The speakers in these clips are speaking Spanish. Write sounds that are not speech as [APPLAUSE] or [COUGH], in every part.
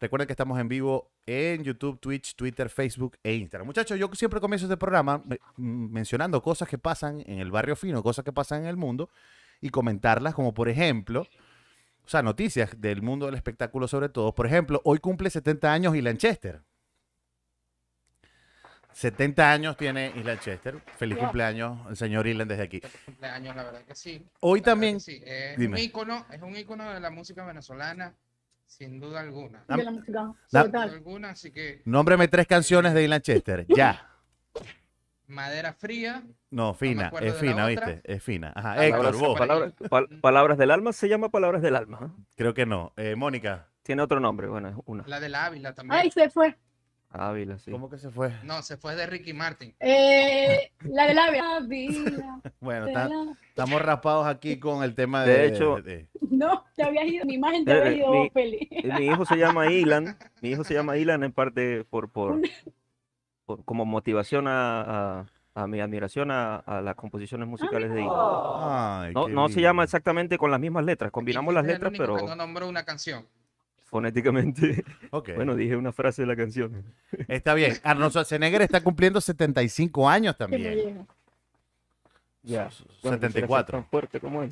Recuerden que estamos en vivo en YouTube, Twitch, Twitter, Facebook e Instagram. Muchachos, yo siempre comienzo este programa mm, mencionando cosas que pasan en el barrio fino, cosas que pasan en el mundo y comentarlas, como por ejemplo, o sea, noticias del mundo del espectáculo sobre todo. Por ejemplo, hoy cumple 70 años y Chester. 70 años tiene Isla Chester. Feliz cumpleaños, el señor Island, desde aquí. Feliz cumpleaños, la verdad que sí. Hoy también. Eh, es, Un ícono, es un ícono de la música venezolana. Sin duda alguna. no duda alguna, así que. Nómbreme tres canciones de Lanchester. Chester. [LAUGHS] ya. Madera fría. No, fina, es fina, ¿viste? Es fina. Ajá, palabras, Palabras, del alma se llama Palabras del alma. Creo que no. Eh, Mónica. Tiene otro nombre, bueno, es una. La del Ávila también. Ay, se fue. Ávila, sí. ¿Cómo que se fue? No, se fue de Ricky Martin. Eh, la del Ávila. [LAUGHS] bueno, estamos raspados aquí con el tema de. hecho, de. No, mi imagen te había ido mi, eh, Mi hijo se llama Ilan, mi hijo se llama Ilan en parte por, por, como motivación a, mi admiración a, las composiciones musicales de Ilan. no, se llama exactamente con las mismas letras, combinamos las letras, pero... nombró una canción. Fonéticamente. [LAUGHS] Bueno, dije una frase de la canción. Está bien. Arnold ah, Schwarzenegger está cumpliendo 75 años también. Ya. 74. Tan fuerte como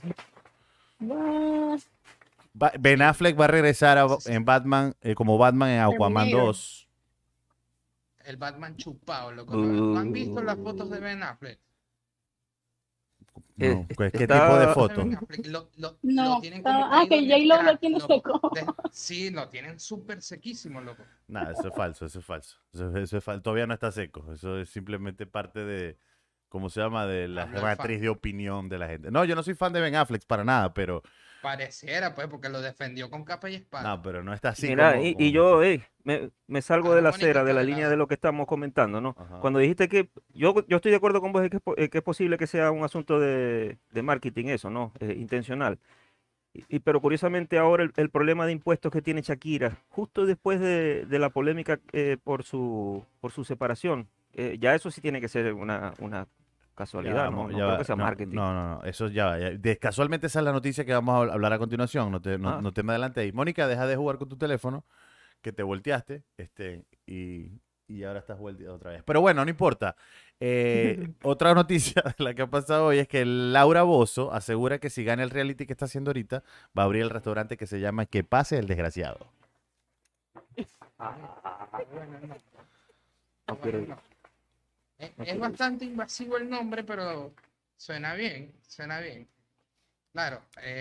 Ben Affleck va a regresar en Batman, eh, como Batman en Aquaman 2. El Batman chupado, loco. ¿No han visto las fotos de Ben Affleck? Eh, ¿Qué tipo de foto? no, ah, que J-Lo lo tiene seco. [LAUGHS] sí, lo tienen súper sequísimo, loco. Nada, eso es falso, eso es falso. eso es falso. Todavía no está seco. Eso es simplemente parte de, ¿cómo se llama? De la matriz de opinión de la gente. No, yo no soy fan de Ben Affleck para nada, pero... Pareciera, pues, porque lo defendió con capa y espada. No, pero no está así. y, yo me, salgo de la acera, de la línea de lo que estamos comentando, ¿no? Cuando dijiste que yo, yo estoy de acuerdo con vos que, es, que es posible que sea un asunto de, marketing, eso, ¿no? intencional. Y, pero curiosamente ahora el, problema de impuestos que tiene Shakira, justo después de, la polémica eh, por, su, por su separación, eh, ya eso sí tiene que ser una, casualidad, no, no, no eso ya, casualmente esa es la noticia que vamos a hablar a continuación, no te, ah. no, te me adelantes Mónica, deja de jugar con tu teléfono, que te volteaste, este, y, ahora estás volteada otra vez. Pero bueno, no importa. Eh, [LAUGHS] otra noticia de la que ha pasado hoy es que Laura Bozo asegura que si gana el reality que está haciendo ahorita, va a abrir el restaurante que se llama Que pase el desgraciado. [LAUGHS] Ah, es bastante invasivo el nombre, pero suena bien, suena bien. Claro.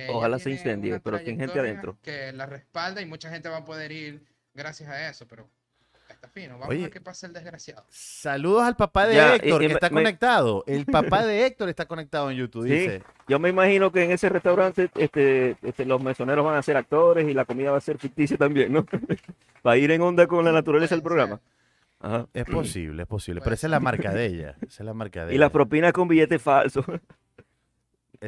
Ojalá se incendie, pero tiene gente adentro. Que la respalda y mucha gente va a poder ir gracias a eso, pero está fino. Vamos a ver qué pasa el desgraciado. Saludos al papá de Héctor, que está conectado. El papá [LAUGHS] de Héctor está conectado en YouTube, Yo me imagino que en ese restaurante este, este, los mesoneros van a ser actores y la comida va a ser ficticia también, ¿no? [LAUGHS] Va a ir en onda con la naturaleza del programa. Es mm. posible, es posible. Pero esa es la marca de ella. Esa es la marca y las propinas con billete falso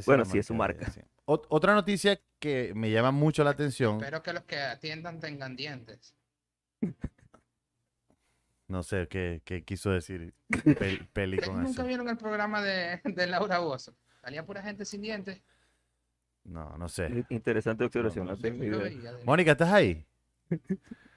bueno, sí, es su marca. otra noticia que me llama mucho la atención. Espero que los que atiendan tengan dientes. No sé qué, quiso decir [LAUGHS] Peli con ¿Nunca vieron el programa de, de Laura Bozo? Salía pura gente sin dientes. No, no sé. Interesante observación. Mónica, ¿estás ahí? [LAUGHS]